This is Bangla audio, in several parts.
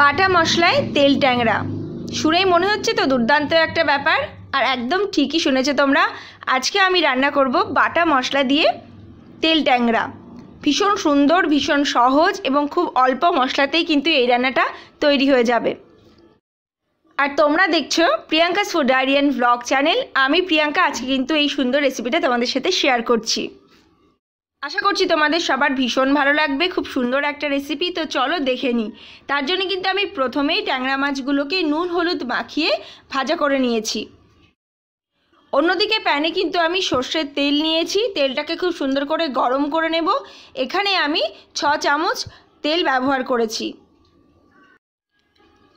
বাটা মশলায় তেল ট্যাংরা শুনেই মনে হচ্ছে তো দুর্দান্ত একটা ব্যাপার আর একদম ঠিকই শুনেছো তোমরা আজকে আমি রান্না করব বাটা মশলা দিয়ে তেল ট্যাংরা ভীষণ সুন্দর ভীষণ সহজ এবং খুব অল্প মশলাতেই কিন্তু এই রান্নাটা তৈরি হয়ে যাবে আর তোমরা দেখছো প্রিয়াঙ্কা ফুড ব্লগ চ্যানেল আমি প্রিয়াঙ্কা আজকে কিন্তু এই সুন্দর রেসিপিটা তোমাদের সাথে শেয়ার করছি আশা করছি তোমাদের সবার ভীষণ ভালো লাগবে খুব সুন্দর একটা রেসিপি তো চলো দেখে নিই তার জন্য কিন্তু আমি প্রথমেই ট্যাংরা মাছগুলোকে নুন হলুদ মাখিয়ে ভাজা করে নিয়েছি অন্যদিকে প্যানে কিন্তু আমি সর্ষের তেল নিয়েছি তেলটাকে খুব সুন্দর করে গরম করে নেব এখানে আমি ছ চামচ তেল ব্যবহার করেছি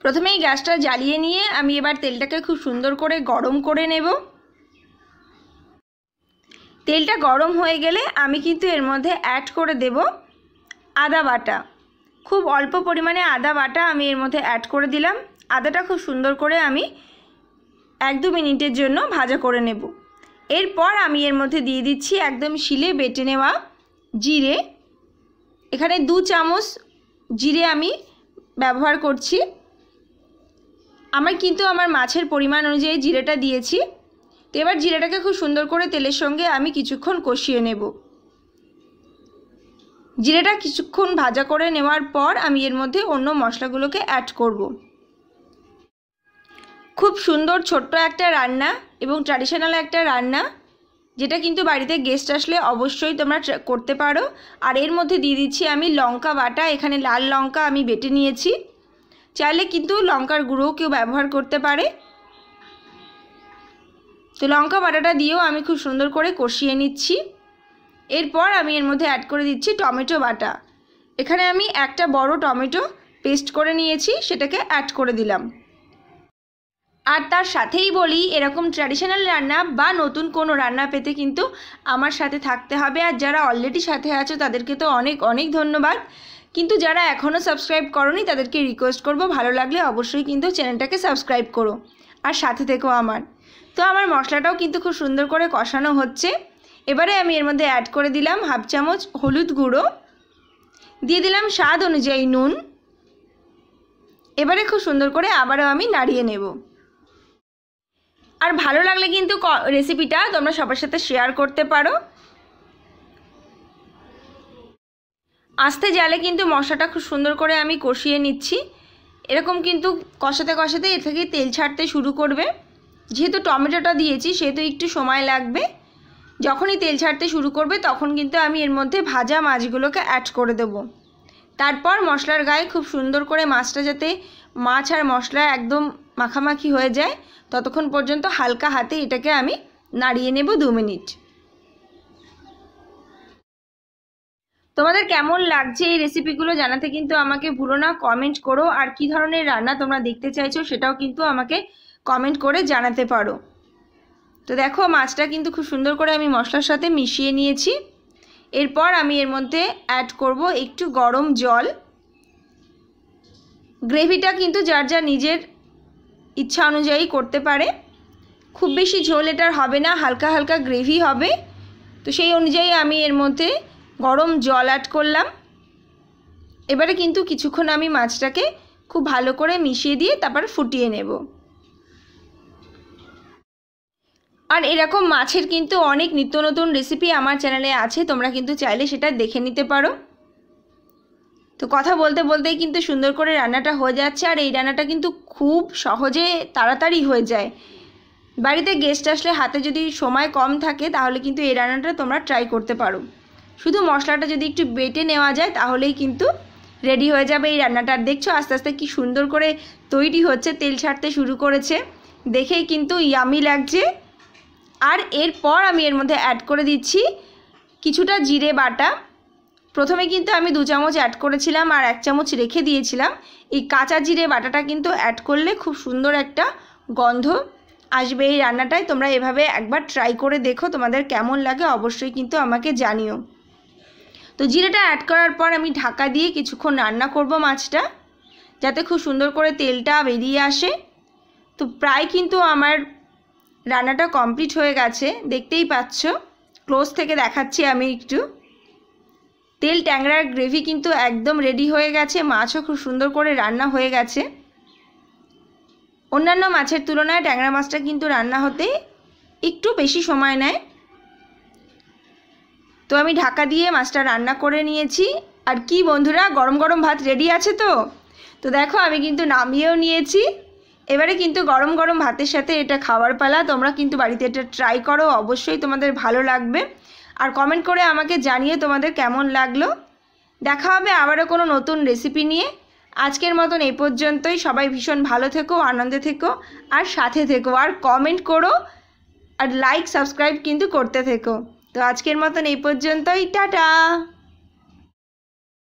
প্রথমেই গ্যাসটা জ্বালিয়ে নিয়ে আমি এবার তেলটাকে খুব সুন্দর করে গরম করে নেব তেলটা গরম হয়ে গেলে আমি কিন্তু এর মধ্যে অ্যাড করে দেব আদা বাটা খুব অল্প পরিমাণে আদা বাটা আমি এর মধ্যে অ্যাড করে দিলাম আদাটা খুব সুন্দর করে আমি এক দু মিনিটের জন্য ভাজা করে নেব এরপর আমি এর মধ্যে দিয়ে দিচ্ছি একদম শিলে বেটে নেওয়া জিরে এখানে দু চামচ জিরে আমি ব্যবহার করছি আমার কিন্তু আমার মাছের পরিমাণ অনুযায়ী জিরেটা দিয়েছি এবার জিরাটাকে খুব সুন্দর করে তেলের সঙ্গে আমি কিছুক্ষণ কষিয়ে নেব জিরেটা কিছুক্ষণ ভাজা করে নেওয়ার পর আমি এর মধ্যে অন্য মশলাগুলোকে অ্যাড করব। খুব সুন্দর ছোট্ট একটা রান্না এবং ট্র্যাডিশনাল একটা রান্না যেটা কিন্তু বাড়িতে গেস্ট আসলে অবশ্যই তোমরা করতে পারো আর এর মধ্যে দিয়ে দিচ্ছি আমি লঙ্কা বাটা এখানে লাল লঙ্কা আমি বেটে নিয়েছি চাইলে কিন্তু লঙ্কার গুঁড়োও কেউ ব্যবহার করতে পারে তো লঙ্কা বাটাটা দিয়েও আমি খুব সুন্দর করে কষিয়ে নিচ্ছি এরপর আমি এর মধ্যে অ্যাড করে দিচ্ছি টমেটো বাটা এখানে আমি একটা বড় টমেটো পেস্ট করে নিয়েছি সেটাকে অ্যাড করে দিলাম আর তার সাথেই বলি এরকম ট্র্যাডিশনাল রান্না বা নতুন কোনো রান্না পেতে কিন্তু আমার সাথে থাকতে হবে আর যারা অলরেডি সাথে আছো তাদেরকে তো অনেক অনেক ধন্যবাদ কিন্তু যারা এখনও সাবস্ক্রাইব করনি তাদেরকে রিকোয়েস্ট করব ভালো লাগলে অবশ্যই কিন্তু চ্যানেলটাকে সাবস্ক্রাইব করো আর সাথে থেকেও আমার তো আমার মশলাটাও কিন্তু খুব সুন্দর করে কষানো হচ্ছে এবারে আমি এর মধ্যে অ্যাড করে দিলাম হাফ চামচ হলুদ গুঁড়ো দিয়ে দিলাম স্বাদ অনুযায়ী নুন এবারে খুব সুন্দর করে আবারও আমি নাড়িয়ে নেব আর ভালো লাগলে কিন্তু রেসিপিটা তোমরা সবার সাথে শেয়ার করতে পারো আস্তে জালে কিন্তু মশলাটা খুব সুন্দর করে আমি কষিয়ে নিচ্ছি এরকম কিন্তু কষাতে কষাতে এ থেকে তেল ছাড়তে শুরু করবে যেহেতু টমেটোটা দিয়েছি সেহেতু একটু সময় লাগবে যখনই তেল ছাড়তে শুরু করবে তখন কিন্তু আমি এর মধ্যে ভাজা মাছগুলোকে অ্যাড করে দেব তারপর মশলার গায়ে খুব সুন্দর করে মাছটা যাতে মাছ আর মশলা একদম মাখামাখি হয়ে যায় ততক্ষণ পর্যন্ত হালকা হাতে এটাকে আমি নাড়িয়ে নেব দু মিনিট তোমাদের কেমন লাগছে এই রেসিপিগুলো জানাতে কিন্তু আমাকে ভুলো না কমেন্ট করো আর কি ধরনের রান্না তোমরা দেখতে চাইছো সেটাও কিন্তু আমাকে কমেন্ট করে জানাতে পারো তো দেখো মাছটা কিন্তু খুব সুন্দর করে আমি মশলার সাথে মিশিয়ে নিয়েছি এরপর আমি এর মধ্যে অ্যাড করব একটু গরম জল গ্রেভিটা কিন্তু যার যা নিজের ইচ্ছা অনুযায়ী করতে পারে খুব বেশি ঝোল এটার হবে না হালকা হালকা গ্রেভি হবে তো সেই অনুযায়ী আমি এর মধ্যে গরম জল অ্যাড করলাম এবারে কিন্তু কিছুক্ষণ আমি মাছটাকে খুব ভালো করে মিশিয়ে দিয়ে তারপর ফুটিয়ে নেব আর এরকম মাছের কিন্তু অনেক নিত্য নতুন রেসিপি আমার চ্যানেলে আছে তোমরা কিন্তু চাইলে সেটা দেখে নিতে পারো তো কথা বলতে বলতেই কিন্তু সুন্দর করে রান্নাটা হয়ে যাচ্ছে আর এই রান্নাটা কিন্তু খুব সহজে তাড়াতাড়ি হয়ে যায় বাড়িতে গেস্ট আসলে হাতে যদি সময় কম থাকে তাহলে কিন্তু এই রান্নাটা তোমরা ট্রাই করতে পারো শুধু মশলাটা যদি একটু বেটে নেওয়া যায় তাহলেই কিন্তু রেডি হয়ে যাবে এই রান্নাটা দেখছো আস্তে আস্তে কি সুন্দর করে তৈরি হচ্ছে তেল ছাড়তে শুরু করেছে দেখেই কিন্তু ইয়ামি লাগছে আর এরপর আমি এর মধ্যে অ্যাড করে দিচ্ছি কিছুটা জিরে বাটা প্রথমে কিন্তু আমি দু চামচ অ্যাড করেছিলাম আর এক চামচ রেখে দিয়েছিলাম এই কাঁচা জিরে বাটাটা কিন্তু অ্যাড করলে খুব সুন্দর একটা গন্ধ আসবে এই রান্নাটায় তোমরা এভাবে একবার ট্রাই করে দেখো তোমাদের কেমন লাগে অবশ্যই কিন্তু আমাকে জানিও তো জিরেটা অ্যাড করার পর আমি ঢাকা দিয়ে কিছুক্ষণ রান্না করব মাছটা যাতে খুব সুন্দর করে তেলটা বেরিয়ে আসে তো প্রায় কিন্তু আমার রান্নাটা কমপ্লিট হয়ে গেছে দেখতেই পাচ্ছ ক্লোজ থেকে দেখাচ্ছি আমি একটু তেল ট্যাংরার গ্রেভি কিন্তু একদম রেডি হয়ে গেছে মাছও খুব সুন্দর করে রান্না হয়ে গেছে অন্যান্য মাছের তুলনায় ট্যাংরা মাছটা কিন্তু রান্না হতে একটু বেশি সময় নেয় তো আমি ঢাকা দিয়ে মাছটা রান্না করে নিয়েছি আর কি বন্ধুরা গরম গরম ভাত রেডি আছে তো তো দেখো আমি কিন্তু নামিয়েও নিয়েছি এবারে কিন্তু গরম গরম ভাতের সাথে এটা খাওয়ার পালা তোমরা কিন্তু বাড়িতে এটা ট্রাই করো অবশ্যই তোমাদের ভালো লাগবে আর কমেন্ট করে আমাকে জানিয়ে তোমাদের কেমন লাগলো দেখা হবে আবারও কোনো নতুন রেসিপি নিয়ে আজকের মতন এই পর্যন্তই সবাই ভীষণ ভালো থেকো আনন্দে থেকো আর সাথে থেকো আর কমেন্ট করো আর লাইক সাবস্ক্রাইব কিন্তু করতে থেকো তো আজকের মতন এই পর্যন্তই টাটা